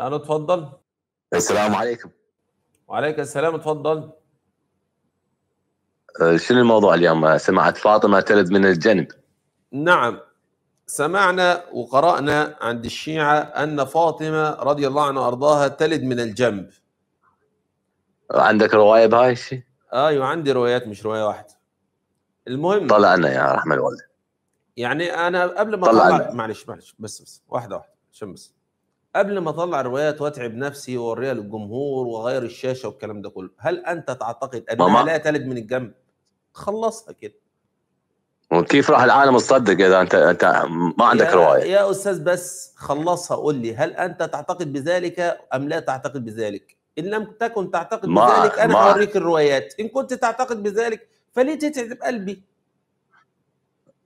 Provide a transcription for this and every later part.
الو اتفضل السلام عليكم وعليك السلام اتفضل أه، شنو الموضوع اليوم أه، سمعت فاطمة تلد من الجنب نعم سمعنا وقرأنا عند الشيعة أن فاطمة رضي الله عنها أرضاها تلد من الجنب عندك رواية بهاي الشيء؟ أيوة عندي روايات مش رواية واحدة المهم طلعنا يا رحمة الوالد يعني أنا قبل ما طلع معلش معلش بس بس واحدة واحدة عشان بس قبل ما اطلع روايات واتعب نفسي واوريها للجمهور واغير الشاشه والكلام ده كله هل انت تعتقد ان لا تلد من الجنب خلصها كده وكيف راح العالم تصدق اذا انت انت ما عندك روايه يا استاذ بس خلصها قول لي هل انت تعتقد بذلك ام لا تعتقد بذلك ان لم تكن تعتقد ما بذلك انا اوريك الروايات ان كنت تعتقد بذلك فليه تتعب قلبي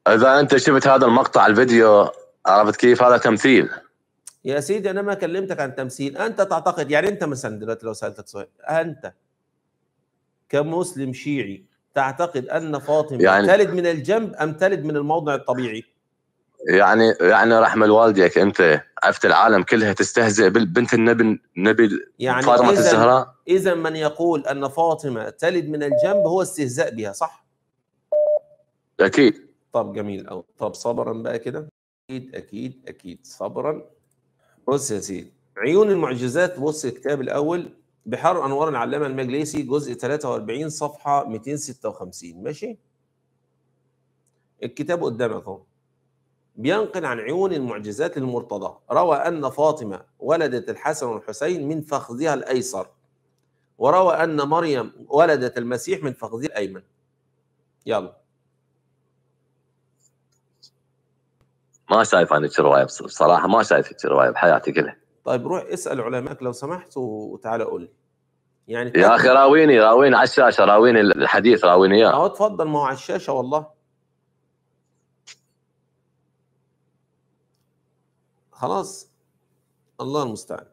اذا انت شفت هذا المقطع الفيديو عرفت كيف هذا تمثيل يا سيدي انا ما كلمتك عن تمثيل انت تعتقد يعني انت مثلا دلوقتي لو سالتك سؤال انت كمسلم شيعي تعتقد ان فاطمه يعني تلد من الجنب ام تلد من الموضع الطبيعي؟ يعني يعني رحم والديك انت عفت العالم كلها تستهزئ بالبنت النبي النبي يعني فاطمه الزهراء اذا من يقول ان فاطمه تلد من الجنب هو استهزاء بها صح؟ اكيد طب جميل قوي طب صبرا بقى كده اكيد اكيد اكيد صبرا بص يا سيدي عيون المعجزات بص الكتاب الاول بحر انوار العلامه المجلسي جزء 43 صفحه 256 ماشي الكتاب قدامك اهو بينقل عن عيون المعجزات المرتضى روى ان فاطمه ولدت الحسن والحسين من فخذها الايسر وروى ان مريم ولدت المسيح من فخذها الايمن يلا ما شايف انا الروايه بصراحه ما شايف الروايه بحياتي كلها طيب روح اسال علمائك لو سمحت وتعال قول لي يعني يا اخي راويني راويني على الشاشه راويني الحديث راويني اياه اهو اتفضل ما هو على الشاشه والله خلاص الله المستعان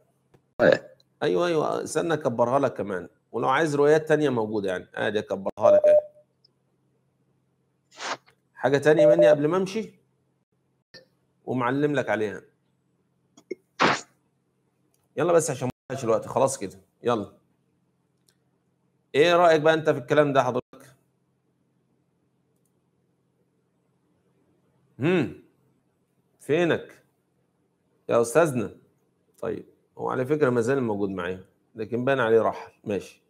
إيه. ايوه ايوه استنى اكبرها لك كمان ولو عايز روايات تانية موجوده يعني عادي اكبرها لك يعني. حاجه تانية مني قبل ما امشي ومعلم لك عليها يلا بس عشان ما الوقت خلاص كده يلا ايه رايك بقى انت في الكلام ده حضرتك امم فينك يا استاذنا طيب هو على فكره مازال موجود معايا لكن بان عليه رحل ماشي